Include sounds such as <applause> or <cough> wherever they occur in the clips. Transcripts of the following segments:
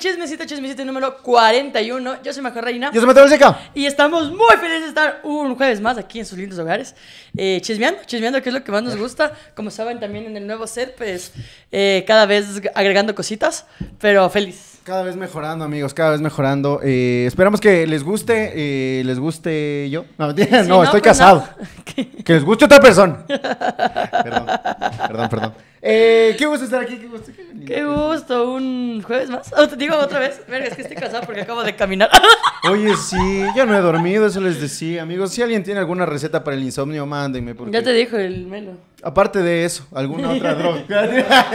Chismecita Chismecita número 41. Yo soy Majo Reina. Yo soy Mateo Seca. Y estamos muy felices de estar un jueves más aquí en sus lindos hogares. Eh, chismeando, chismeando, que es lo que más nos gusta. Como saben también en el nuevo set, pues eh, cada vez agregando cositas, pero feliz. Cada vez mejorando, amigos, cada vez mejorando. Eh, esperamos que les guste, eh, les guste yo. No, estoy pues casado. <laughs> que les guste otra persona. <laughs> perdón, perdón, perdón. Eh, qué gusto estar aquí, qué gusto. Qué, gusto, un jueves más. Oh, te digo otra vez, Verga, es que estoy cansado porque acabo de caminar. <laughs> Oye, sí, Ya no he dormido, eso les decía, amigos. Si alguien tiene alguna receta para el insomnio, mándenme. Porque... Ya te dijo el melo. Aparte de eso, alguna <laughs> otra droga.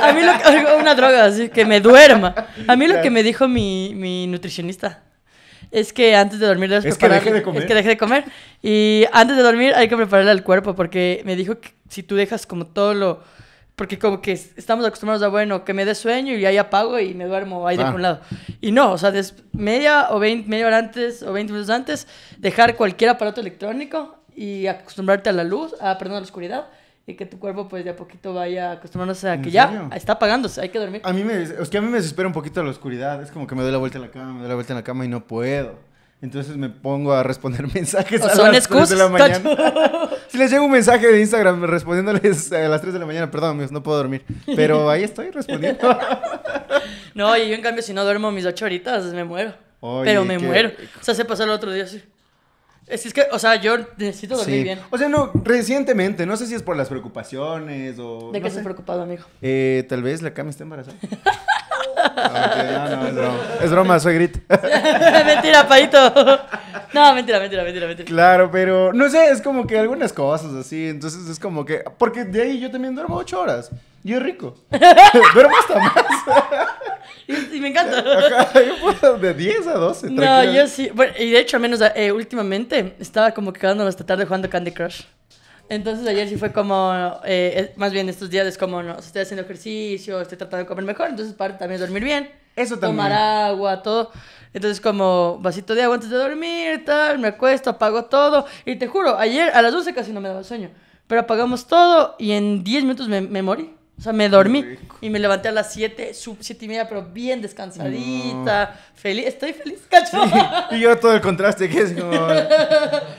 a mí lo, una droga, así que me duerma. A mí lo que me dijo mi, mi nutricionista es que antes de dormir debes es que deje de comer. que deje de comer. Y antes de dormir hay que prepararle al cuerpo porque me dijo que si tú dejas como todo lo porque como que estamos acostumbrados a, bueno, que me dé sueño y ahí apago y me duermo ahí de un lado. Y no, o sea, media o veinte media hora antes o 20 minutos antes, dejar cualquier aparato electrónico y acostumbrarte a la luz, a, perdón, a la oscuridad y que tu cuerpo pues de a poquito vaya acostumbrándose a que ya está apagándose, hay que dormir. A mí me, es que a mí me desespera un poquito la oscuridad, es como que me doy la vuelta en la cama, me doy la vuelta en la cama y no puedo. Entonces me pongo a responder <laughs> mensajes a las 3 de la mañana. <laughs> <laughs> si les llega un mensaje de Instagram respondiéndoles a las 3 de la mañana, perdón, amigos, no puedo dormir. Pero ahí estoy respondiendo. no, y yo en cambio, si no duermo mis 8 horitas, me muero. pero me muero. O sea, se pasó el otro día así. Es, que, o sea, yo necesito dormir bien. O sea, no, recientemente, no sé si es por las preocupaciones o. ¿De qué estás preocupado, amigo? Eh, tal vez la cama está embarazada. No, no, es broma. Es soy Grit. <laughs> mentira, Paito. No, mentira, mentira, mentira, mentira. Claro, pero no sé, es como que algunas cosas así. Entonces es como que. Porque de ahí yo también duermo ocho horas. Y es rico. <laughs> duermo hasta más. y, me encanta. yo puedo de 10 a 12. No, yo sí. Bueno, y de hecho, al menos eh, últimamente estaba como que quedándome hasta tarde jugando Candy Crush. Entonces ayer sí fue como, eh, más bien estos días es como, no, estoy haciendo ejercicio, estoy tratando de comer mejor, entonces para también dormir bien. Eso Tomar agua, todo. Entonces como vasito de agua antes de dormir, tal, me acuesto, apago todo. Y te juro, ayer a las 12 casi no me daba sueño, pero apagamos todo y en 10 minutos me, me morí. O sea, me dormí y me levanté a las 7, 7 y media, pero bien descansadita, feliz. Estoy feliz, <laughs> cacho. y yo todo el contraste que es como... <laughs>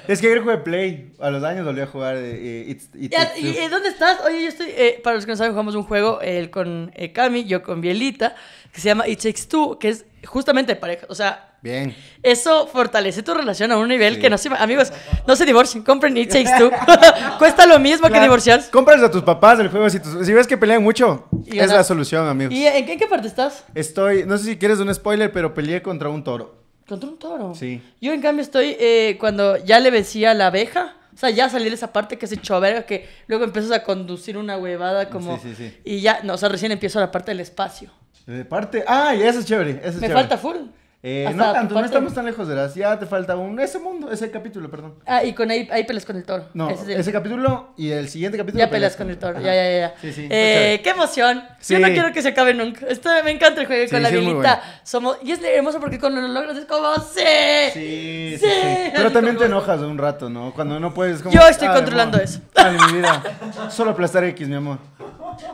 es que ayer jugué Play, a los años volví a jugar It's, eh, It's, ¿Y, dónde estás? Oye, yo estoy... Eh, para los que no saben, jugamos un juego él con eh, Cami, yo con Bielita, que se llama It Takes Two, que es justamente pareja. O sea, eso fortalece tu relación a un nivel que no se... Amigos, no se divorcien, compren It <laughs> Cuesta lo mismo que divorciarse. Compras a tus papás el juego. Si, ves que pelean mucho, es la solución, amigos. ¿Y en qué, parte estás? Estoy... No sé si quieres un spoiler, pero peleé contra un toro. ¿Contra un toro? Sí. Yo, en cambio, estoy eh, cuando ya le vencía la abeja. O sea, ya salí de esa parte que se echó verga, que luego empiezas a conducir una huevada como... Sí, sí, sí. Y ya, no, o sea, recién empiezo la parte del espacio. ¿De parte? Ah, eso es chévere. Me falta full. Eh, no tanto, no estamos tan lejos de las. Ya te falta un. Ese mundo, ese capítulo, perdón. Ah, y con ahí, ahí pelas con el toro. No, ese, capítulo y el siguiente capítulo. Ya peleas con el toro, ya, ya, ya. Sí, sí. Eh, qué emoción. Yo no quiero que se acabe nunca. Esto me encanta el juego con la vilita. Somos... Y es hermoso porque cuando lo logras es como. ¡Sí! Sí, sí. Pero también te enojas de un rato, ¿no? Cuando no puedes. Como... Yo estoy controlando eso. Ay, mi vida. Solo aplastar X, mi amor.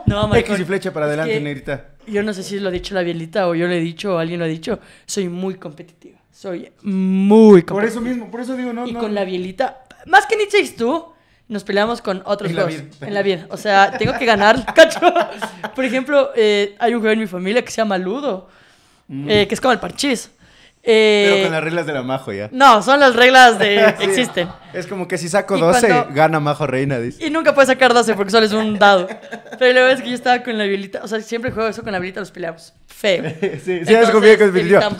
No, X y flecha para adelante, negrita. Yo no sé si lo ha dicho la Bielita o yo lo he dicho o alguien lo ha dicho. Soy muy competitiva. Soy muy competitiva. Por eso mismo, por eso digo, no. Y con la Bielita, más que Nietzsche y tú, nos peleamos con otros en La En la vida O sea, tengo que ganar, <laughs> cacho. Por ejemplo, eh, hay un juego en mi familia que se llama Ludo, mm. eh, que es como el parchís. Pero eh, con las reglas de la Majo ya. No, son las reglas de... <laughs> Existen. Es como que si saco 12, gana Majo Reina, dice. Y nunca puedes sacar 12 porque solo es un dado. Pero la verdad es que yo estaba con la violita. O sea, siempre juego eso con la violita, los peleamos. fe <laughs> sí, sí,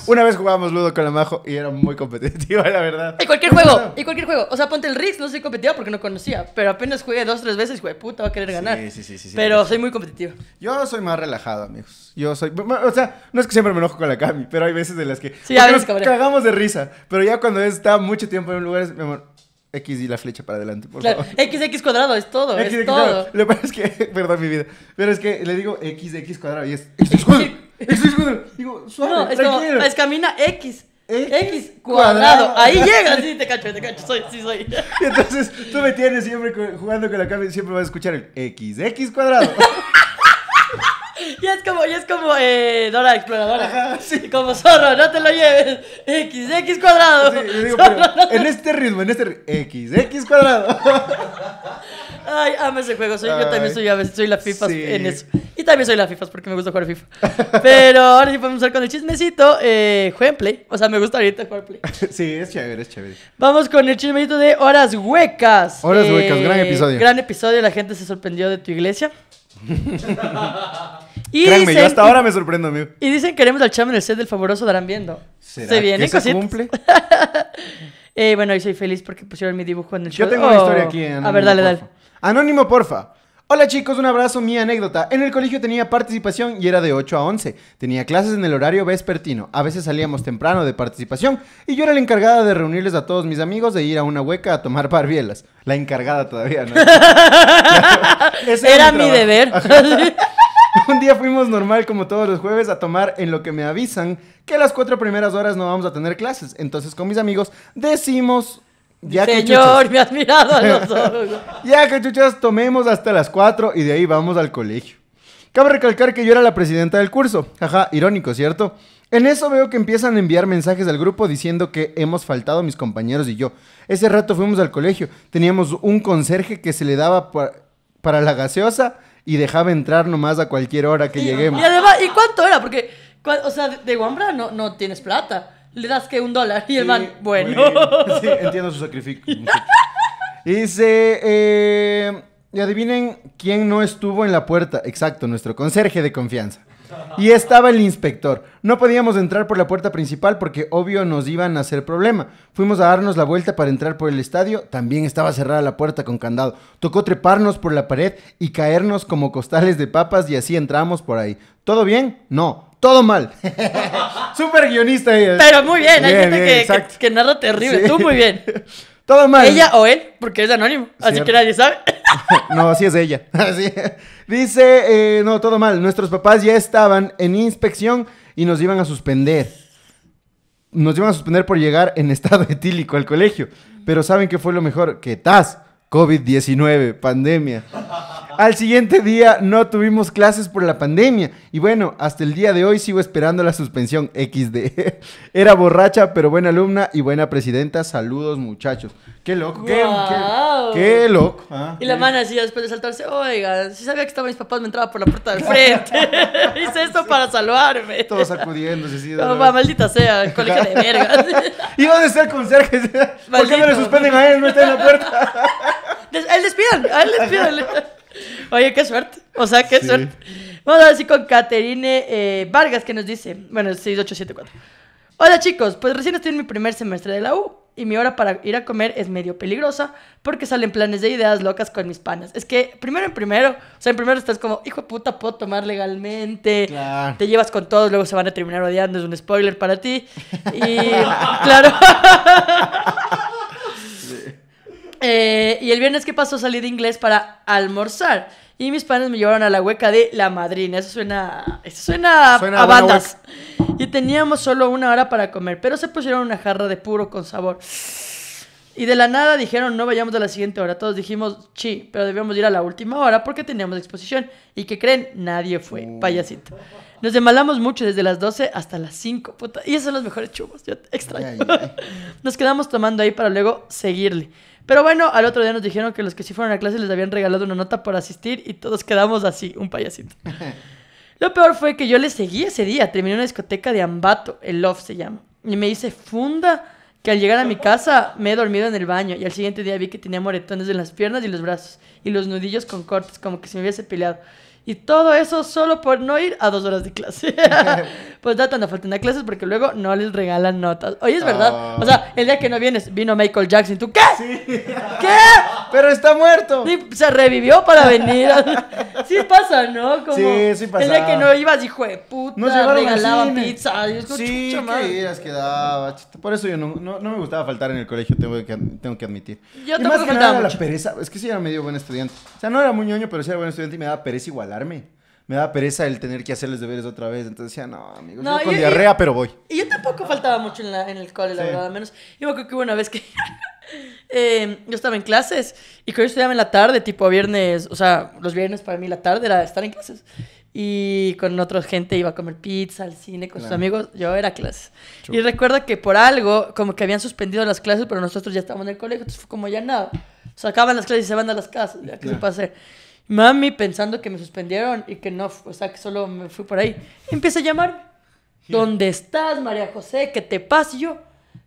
Una vez jugábamos Ludo con la Majo y era muy competitiva, <laughs> la verdad. Y cualquier juego, y cualquier juego. O sea, ponte el Ritz, no soy competitiva porque no conocía. Pero apenas jugué dos, tres veces, güey, puta, va a querer ganar. Sí, sí, sí. sí pero soy muy competitiva. Yo soy más relajado, amigos. Yo soy. O sea, no es que siempre me enojo con la Cami, pero hay veces de las que. Sí, nos cagamos de risa. Pero ya cuando está mucho tiempo en un lugar, es, mi amor, X y la flecha para adelante, por claro, XX cuadrado es todo, es todo. Lo que que, <laughs> perdón mi vida, pero es que le digo X, X cuadrado y es es cuadrado. X cuadrado. Digo, suave, No, es tranquilo. es camina X. X, cuadrado. Ahí llega, <laughs> sí, te cacho, te cacho, soy, sí soy. Entonces, tú me tienes siempre jugando con la cámara y siempre vas a escuchar el X, X cuadrado. <laughs> y es como eh, Dora Exploradora. Ajá, sí. Como zorro, no te lo lleves. X, X cuadrado. en este ritmo, en este X, X cuadrado. <laughs> Ay, amo ese juego. Soy, yo también soy, a veces, soy la FIFA en eso. Y también soy la FIFA porque me gusta jugar FIFA. <laughs> Pero ahora sí podemos usar con el chismecito. Eh, en Play. O sea, me gusta ahorita jugar Play. <laughs> Sí, es chévere, es chévere. Vamos con el chismecito de Horas Huecas. Horas eh, Huecas, gran episodio. Gran episodio. La gente se sorprendió de tu iglesia. Y dicen, yo hasta ahora me sorprendo, amigo. Y dicen, queremos al chamo en el set del favoroso Darán Viendo. ¿Será Se viene, que se cumple? <laughs> Eh, bueno, y soy feliz porque pusieron mi dibujo en el show. Yo tengo una historia oh. aquí. Anónimo, a ver, dale, dale. Anónimo, porfa. Hola chicos, un abrazo, mi anécdota. En el colegio tenía participación y era de 8 a 11. Tenía clases en el horario vespertino. A veces salíamos temprano de participación y yo era la encargada de reunirles a todos mis amigos de ir a una hueca a tomar barbielas. La encargada todavía, ¿no? <laughs> <laughs> era, mi deber. <laughs> Un día fuimos normal como todos los jueves a tomar en lo que me avisan que a las cuatro primeras horas no vamos a tener clases. Entonces con mis amigos decimos... Ya Señor, me has mirado a los <laughs> ojos. ya que tomemos hasta las cuatro y de ahí vamos al colegio. Cabe recalcar que yo era la presidenta del curso. Jaja, irónico, ¿cierto? En eso veo que empiezan a enviar mensajes al grupo diciendo que hemos faltado mis compañeros y yo. Ese rato fuimos al colegio. Teníamos un conserje que se le daba para la gaseosa y dejaba entrar nomás a cualquier hora que lleguemos. Y además, ¿y cuánto era? Porque, o sea, de Guambra no, tienes plata. Le das que un dólar y el man, bueno. <laughs> Sí, entiendo su sacrificio. Dice, eh, y adivinen quién no estuvo en la puerta. Exacto, nuestro conserje de confianza. Y estaba el inspector. No podíamos entrar por la puerta principal porque obvio nos iban a hacer problema. Fuimos a darnos la vuelta para entrar por el estadio. También estaba cerrada la puerta con candado. Tocó treparnos por la pared y caernos como costales de papas y así entramos por ahí. ¿Todo bien? No. Todo mal. <laughs> Súper guionista Pero muy bien, hay gente que, que, terrible. Tú muy bien. <laughs> Todo mal. Ella o él, porque es anónimo, así que nadie sabe. <laughs> no, así es ella. <laughs> Dice, eh, no, todo mal. Nuestros papás ya estaban en inspección y nos iban a suspender. Nos iban a suspender por llegar en estado <laughs> etílico al colegio. Pero ¿saben que fue lo mejor? Que TAS, COVID-19, pandemia. Al siguiente día no tuvimos clases por la pandemia. Y bueno, hasta el día de hoy sigo esperando la suspensión XD. <laughs> Era borracha, pero buena alumna y buena presidenta. Saludos, muchachos. Qué loco. Qué, loco. ¿ah? y la mano así después de saltarse, oiga, si sabía que estaban mis papás, me entraba por la puerta del frente. <laughs> Hice esto para salvarme. Todos sacudiéndose. Sí, no, maldita sea, el colegio de vergas. Iba a está con Sergio. ¿Por qué no le suspenden a él? No está en la puerta. a él despidan, a él despidan. <laughs> Oye, qué suerte. O sea, qué suerte. Vamos a ver si con Caterine eh, Vargas que nos dice. Bueno, 6874. Hola chicos, pues recién estoy en mi primer semestre de la U y mi hora para ir a comer es medio peligrosa porque salen planes de ideas locas con mis panas. Es que primero en primero, o sea, en primero estás como, hijo de puta, puedo tomar legalmente. Te llevas con todos, luego se van a terminar odiando, es un spoiler para ti. Y <laughs> claro. <laughs> Eh, y el viernes que pasó salí de inglés para almorzar. Y mis padres me llevaron a la hueca de La Madrina. Eso suena, eso suena, a, bandas. Y teníamos solo una hora para comer, pero se pusieron una jarra de puro con sabor. Y de la nada dijeron, no vayamos a la siguiente hora. Todos dijimos, sí, pero debíamos ir a la última hora porque teníamos exposición. ¿Y que creen? Nadie fue, uh. payasito. Nos demalamos mucho desde las 12 hasta las 5, Y esos son los mejores chubos, yo te extraño. <laughs> Nos quedamos tomando ahí para luego seguirle. Pero bueno, al otro día nos dijeron que los que sí fueron a clase les habían regalado una nota por asistir y todos quedamos así, un payasito. <laughs> Lo peor fue que yo le seguí ese día. Terminé una discoteca de Ambato, el Love se llama. Y me dice funda que al llegar a mi casa me he dormido en el baño y al siguiente día vi que tenía moretones en las piernas y los brazos y los nudillos con cortes, como que se me hubiese peleado. Y todo eso solo por no ir a dos horas de clase. <laughs> pues tanta falta en a clases porque luego no les regalan notas. Oye, es verdad. Ah. O sea, el día que no vienes, vino Michael Jackson. ¿Tú qué? <laughs> ¿Qué? Pero está muerto. Sí, se revivió para venir. <laughs> Sí pasa, ¿no? Como sí, sí pasa. El día que no ibas, hijo de puta, Nos regalaban pizza. eso, sí, chucha, qué Por eso yo no, me gustaba faltar en el colegio, tengo que, tengo que admitir. Yo y más que nada la pereza. Es que sí era medio buen estudiante. O sea, no era muy ñoño, pero sí era buen estudiante y me daba pereza igualarme me daba pereza el tener que hacerles deberes otra vez. Entonces decía, no, amigos, no, yo con diarrea, pero voy. Y yo tampoco faltaba mucho en, el cole, la verdad, al menos. Yo me acuerdo que hubo una vez que <laughs> em, yo estaba en clases y que yo estudiaba en la tarde, tipo viernes, o sea, los viernes para mí la tarde era estar en clases. Y con otra gente iba a comer pizza, al cine con sus amigos. Yo era clase Y recuerda que por algo, como que habían suspendido las clases, pero nosotros ya estábamos en el colegio, entonces fue como ya nada. sacaban las clases y se van a las casas. Ya, ¿Qué se Mami, pensando que me suspendieron y que no, o sea, que solo me fui por ahí. Empieza a llamar ¿Dónde estás, María José? ¿Qué te pasa? Y yo,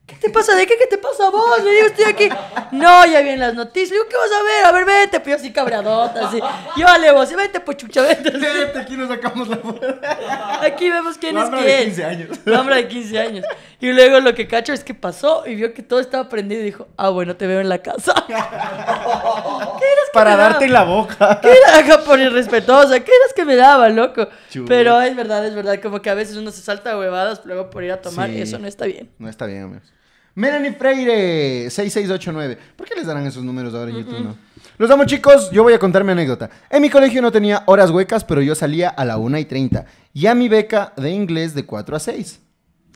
¿qué te pasa? ¿De qué? ¿Qué te pasa a vos? Me digo, estoy aquí. No, ya vienen las noticias. Le digo, ¿qué vas a ver? A ver, vete. Pues yo así cabreadota así. Yo vale, vos, vete, pues chucha, vete. Así. Vete, aquí nos sacamos la puerta. Aquí vemos quién es quién. hombre de 15 años. La de 15 años. Y luego lo que cacho es que pasó y vio que todo estaba prendido y dijo, ah, bueno, te veo en la casa. <laughs> ¿Qué Para darte la boca. ¿Qué era por irrespetuosa? ¿Qué eras que me daba, loco? Pero es verdad, es verdad. Como que a veces uno se salta a huevadas luego por ir a tomar y eso no está bien. No está bien, amigos. Melanie Freire, 6689. ¿Por qué les darán esos números ahora en YouTube? No? Los amo, chicos. Yo voy a contar mi anécdota. En mi colegio no tenía horas huecas, pero yo salía a la 1 y 30. Y a mi beca de inglés de 4 a 6.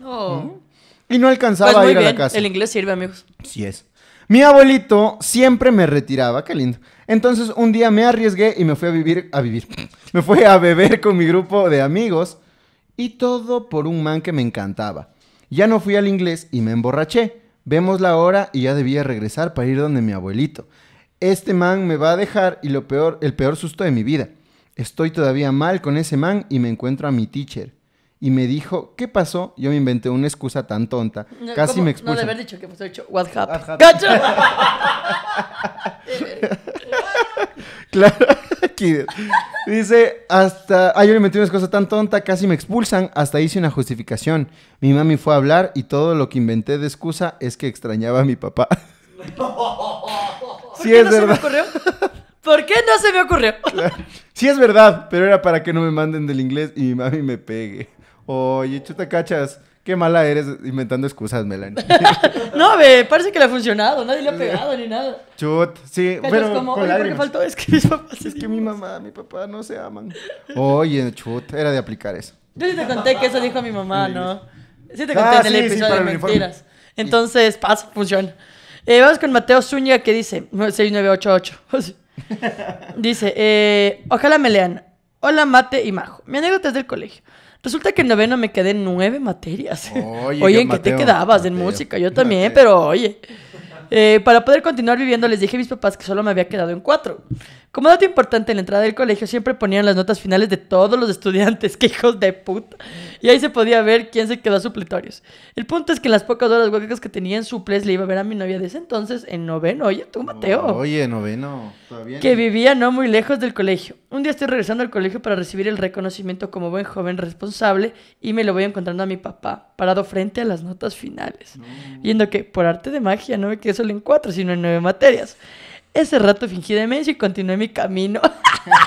Oh. ¿Mm? Y no alcanzaba pues a ir a la casa. El inglés sirve, amigos. Sí es. Mi abuelito siempre me retiraba, qué lindo. Entonces un día me arriesgué y me fui a vivir, a vivir. <laughs> Me fui a beber con mi grupo de amigos y todo por un man que me encantaba. Ya no fui al inglés y me emborraché. Vemos la hora y ya debía regresar para ir donde mi abuelito. Este man me va a dejar y lo peor, el peor susto de mi vida. Estoy todavía mal con ese man y me encuentro a mi teacher y me dijo, ¿qué pasó? Yo me inventé una excusa tan tonta. Casi me expulsan. No de haber dicho que me he dicho, what happened. <laughs> claro. <laughs> Dice, hasta. Ah, yo le inventé una excusa tan tonta, casi me expulsan. Hasta hice una justificación. Mi mami fue a hablar y todo lo que inventé de excusa es que extrañaba a mi papá. <laughs> ¿Por qué no Se me ocurrió? ¿Por qué no se me ocurrió? Sí, es verdad, pero era para que no me manden del inglés y mi mami me pegue. Oye, chuta cachas. Qué mala eres inventando excusas, Melanie. <laughs> no, ve, parece que le ha funcionado. Nadie le ha pegado ni nada. Chut, sí. Cachas pero como, con qué faltó? Es que mis papás... Es que mi mamá, mi papá no se aman. Oye, chut, era de aplicar eso. Yo sí te conté que eso dijo mi mamá, ¿no? Sí te conté ah, en el episodio de mentiras. Entonces, pasa, funciona. Eh, vamos con Mateo Zúñiga que dice... 6988. <laughs> dice, eh, ojalá me lean. Hola, Mate y Majo. Mi anécdota es del colegio. Resulta que en noveno me quedé en nueve materias. Oye, ¿en qué te quedabas? en música, yo también, pero oye. Eh, para poder continuar viviendo les dije a mis papás que solo me había quedado en cuatro. Como dato importante, en la entrada del colegio siempre ponían las notas finales de todos los estudiantes, <laughs> ¡Qué hijos de puta. Y ahí se podía ver quién se quedó a supletorios. El punto es que en las pocas horas huecas que tenía en suples le iba a ver a mi novia de ese entonces, en noveno. Oye, tú, Mateo. Oye, noveno. Todavía Que vivía no muy lejos del colegio. Un día estoy regresando al colegio para recibir el reconocimiento como buen joven responsable y me lo voy encontrando a mi papá, parado frente a las notas finales. Viendo que, por arte de magia, no me quedé solo en cuatro, sino en nueve materias. Ese rato fingí de demencia y continué mi camino.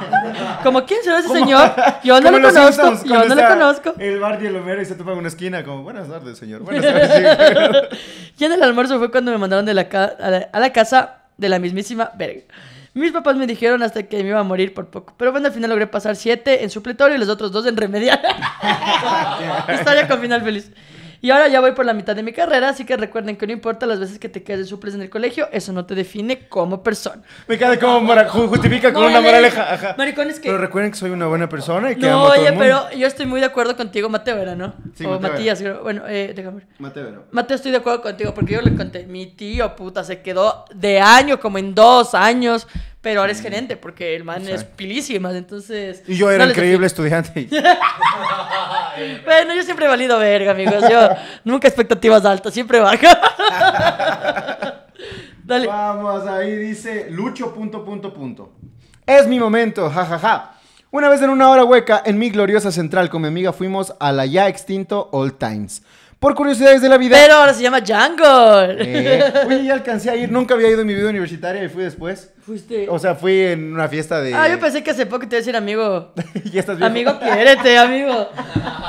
<laughs> como, ¿quién ve ese señor? Yo no lo conozco, yo no lo conozco. El bar de el y se topa en una esquina, como, buenas tardes, señor, <laughs> buenas tardes. <laughs> ya en el almuerzo fue cuando me mandaron de la a, la casa de la mismísima verga. Mis papás me dijeron hasta que me iba a morir por poco. Pero bueno, al final logré pasar siete en supletorio y los otros dos en remediar. Historia con final feliz. Y ahora ya voy por la mitad de mi carrera, así que recuerden que no importa las veces que te quedes de suples en el colegio, eso no te define como persona. Me queda como justifica con una moraleja. Ajá. Maricón, es que... Pero recuerden que soy una buena persona y que No, amo a oye, pero yo estoy muy de acuerdo contigo, Mateo, ¿era, no? Sí, o Matías, bueno, eh, déjame ver. Mateo, Mateo, estoy de acuerdo contigo porque yo le conté, mi tío, puta, se quedó de año, como en dos años pero ahora es gerente porque el man es pilísima, entonces... Y yo era increíble estudiante. <laughs> <laughs> bueno, yo siempre he valido verga, amigos. Yo nunca expectativas altas, siempre baja. <laughs> Vamos, ahí dice Lucho punto punto punto. Es mi momento, jajaja. Una vez en una hora hueca en mi gloriosa central con mi amiga fuimos a la ya extinto Old Times por curiosidades de la vida. Pero ahora se llama Jungle. fui eh, oye, alcancé a ir, nunca había ido en mi vida universitaria y fui después. Fuiste. O sea, fui en una fiesta de. Ah, yo pensé que hace poco te iba a decir amigo. <laughs> ya estás bien. Amigo, quiérete, amigo.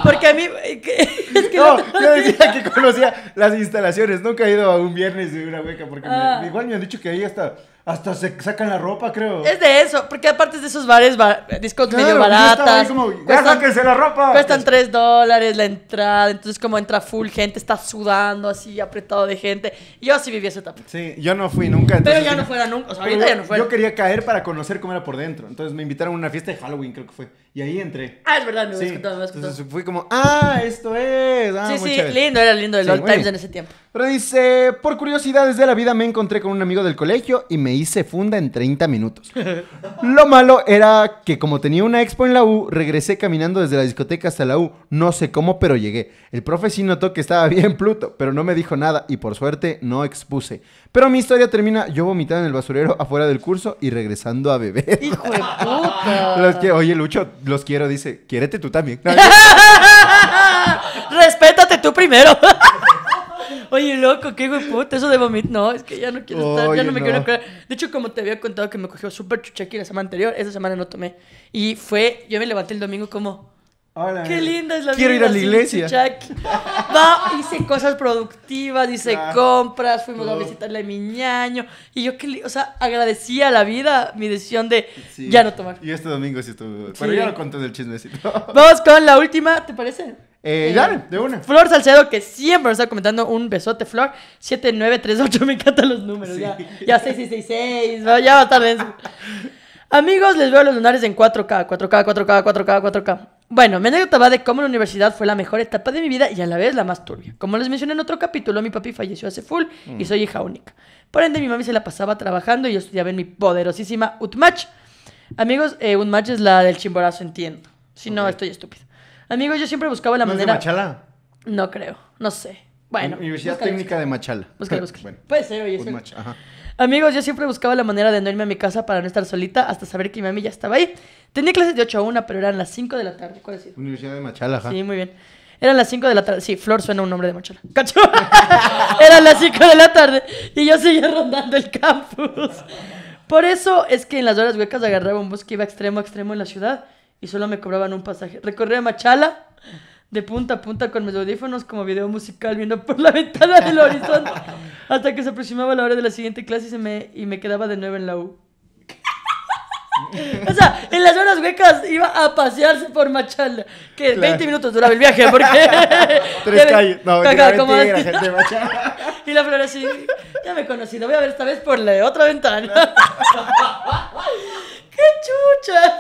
Porque a mí. Eh, <laughs> no, <laughs> yo decía que conocía las instalaciones. Nunca he ido a un viernes de una hueca porque ah. igual me han dicho que ahí hasta. Está hasta se sacan la ropa, creo. Es de eso, porque aparte es de esos bares, discos medio medio baratas. Como, cuestan, la ropa. Cuestan 3 dólares la entrada, entonces como entra full gente, está sudando así, apretado de gente. Yo sí viví esa etapa. Sí, yo no fui nunca. Entonces, pero ya no fuera nunca, ahorita ya no fuera. Yo quería caer para conocer cómo era por dentro, entonces me invitaron a una fiesta de Halloween, creo que fue. Y ahí entré. Ah, es verdad, me más me Entonces fui como, ah, esto es. Ah, sí, sí, lindo, era lindo el Old Times en ese tiempo. Pero dice, por curiosidades de la vida me encontré con un amigo del colegio y me hice funda en 30 minutos. <laughs> Lo malo era que como tenía una expo en la U, regresé caminando desde la discoteca hasta la U. No sé cómo, pero llegué. El profe sí notó que estaba <laughs> bien Pluto, pero no me dijo nada y por suerte no expuse. Pero mi historia termina yo vomitando en el basurero afuera del curso y regresando a beber. ¡Hijo de <laughs> puta! que, oye, Lucho, los quiero, dice, quiérete tú también. <laughs> Respétate tú primero. <laughs> Oye, loco, qué hijo puta, eso de vomit No, es que ya no quiero estar, ya no me quiero De hecho, como te había contado que me cogió súper chuchaqui la semana anterior, esa semana no tomé. Y fue, yo me levanté el domingo como, Qué linda es la vida! Quiero ir a la iglesia. <laughs> Va, hice cosas productivas, hice ah. compras, fuimos a visitarle a mi ñaño. Y yo, que, o sea, agradecía la vida mi decisión de ya no tomar. Y este domingo sí estuvo. Pero ya no conté del chismecito. <laughs> Vamos con la última, ¿te parece? Eh, dale, de una. Flor Salcedo, que siempre nos está comentando un besote, Flor. 7938, me encantan los números. Sí. Ya, ya 6666, ya va tarde. <laughs> Amigos, les veo los lunares en 4K, 4K, 4K, 4K, 4K. Bueno, me anécdota de cómo la universidad fue la mejor etapa de mi vida y a la vez la más turbia. Como les mencioné en otro capítulo, mi papi falleció hace full y mm. soy hija única. Por ende, mi mami se la pasaba trabajando y yo estudiaba en mi poderosísima Utmach. Amigos, eh, es la del chimborazo, entiendo. Si no, estoy estúpido. Amigos, yo siempre buscaba la manera. Es de Machala? No creo, no sé. Bueno. Universidad Técnica de Machala. Búscale, <laughs> búscale. Puede ser, oye. ajá. Amigos, yo siempre buscaba la manera de no irme a mi casa para no estar solita hasta saber que mi mami ya estaba ahí. Tenía clases de 8 a 1, pero eran las 5 de la tarde. ¿Cuál es? Universidad de Machala, Sí, muy bien. Eran las 5 de la tarde. Sí, Flor suena un nombre de Machala. <laughs> ¿Cacho? eran las 5 de la tarde y yo seguía rondando el campus. Por eso es que en las horas huecas agarraba un bus que iba extremo a extremo en la ciudad y solo me cobraban un pasaje. Recorría Machala de punta a punta con mis audífonos como video musical viendo por la <laughs> ventana del horizonte hasta que se aproximaba la hora de la siguiente clase y, se me, y me quedaba de nuevo en la U. O sea, en las horas huecas iba a pasearse por Machala. Que 20 minutos duraba el viaje, porque. <laughs> Tres calles. No, Caca, gente Machala. <laughs> Y la flor así. Ya me he conocido, voy a ver esta vez por la otra ventana. ¡Qué chucha!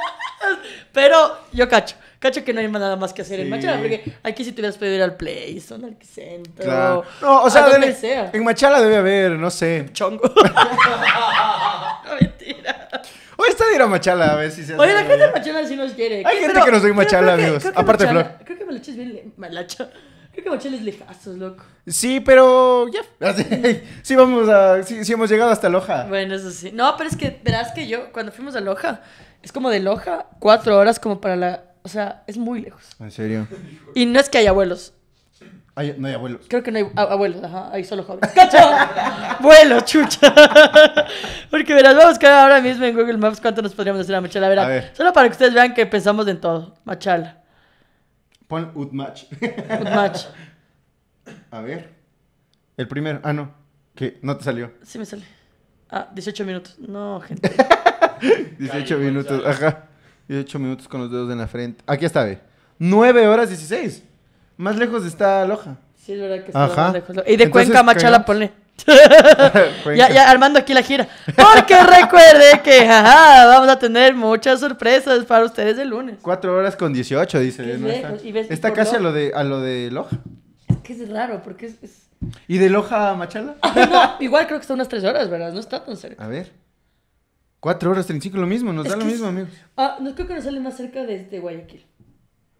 Pero yo cacho. Cacho que no hay nada más que hacer en Machala, porque aquí sí te hubieras a ir al Playstation, al Centro. No, o sea, debe, en Machala debe haber, no sé. Chongo. <laughs> mentira. Hoy está de ir a Machala a ver si se hace. Oye, la gente de Machala sí nos quiere. Hay gente que nos doy Machala, amigos. Aparte, Flor. Creo que Malacha es bien. malacho. Creo que Machala es lejazos, loco. Sí, pero ya. sí, vamos a. Sí, sí, hemos llegado hasta Loja. Bueno, eso sí. No, pero es que verás que yo, cuando fuimos a Loja, es como de Loja, cuatro horas como para la o sea, es muy lejos. ¿En serio? Y no es que haya abuelos. no hay abuelos. Creo que no hay abuelos, ajá, hay solo jóvenes. <laughs> ¡Cacho! ¡Vuelo, chucha! <laughs> Porque verás, vamos a buscar ahora mismo en Google Maps cuánto nos podríamos hacer a Machala. a ver. solo para que ustedes vean que pensamos en todo. Machala. Pon Utmatch. <laughs> Utmach. A ver. El primero. Ah, no. Que no te salió. Sí me sale. Ah, 18 minutos. No, gente. 18 pues, minutos, ajá y minutos con los dedos en la frente. Aquí está, ve. 9 horas 16. Más lejos está Loja. Sí, es verdad que está Ajá. más lejos. Y de Cuenca a Machala, pone <laughs> <laughs> ya, ya armando aquí la gira. Porque recuerde que jaja, vamos a tener muchas sorpresas para ustedes el lunes. 4 horas con 18, dice. Está, casi a lo, de, a lo de Loja. Es que es raro, porque es... ¿Y de Loja a Machala? igual creo que está unas 3 horas, ¿verdad? No está tan cerca. A ver. Cuatro horas 35, lo mismo, nos da lo mismo, amigos Ah, no creo que nos sale más cerca de, Guayaquil.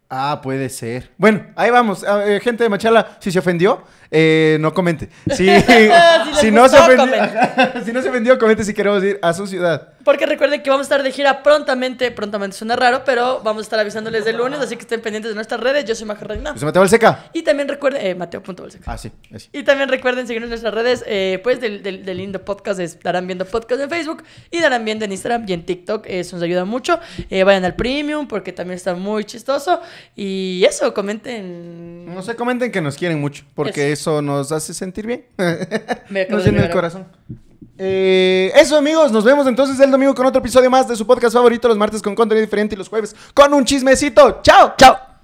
Ah, puede ser. Bueno, ahí vamos. Ah, eh, gente de Machala, si se ofendió, eh, no comente. Si, no se vendió comente si queremos ir a su ciudad. Porque recuerden que vamos a estar de gira prontamente. Prontamente suena raro, pero vamos a estar avisándoles del lunes, así que estén pendientes de nuestras redes. Yo soy Majo Reina. soy Mateo Balseca. Y también recuerden, eh, Mateo.balseca. Ah, sí, Y también recuerden seguirnos en nuestras redes, eh, pues del, lindo podcast. Estarán viendo podcast en Facebook y darán viendo en Instagram y en TikTok. Eso nos ayuda mucho. Eh, vayan al Premium porque también está muy chistoso. Y eso, comenten. No sé, comenten que nos quieren mucho porque es nos hace sentir bien. <laughs> nos llena el corazón. Eh, eso amigos, nos vemos entonces el domingo con otro episodio más de su podcast favorito, los martes con contenido diferente y los jueves con un chismecito. Chao, chao.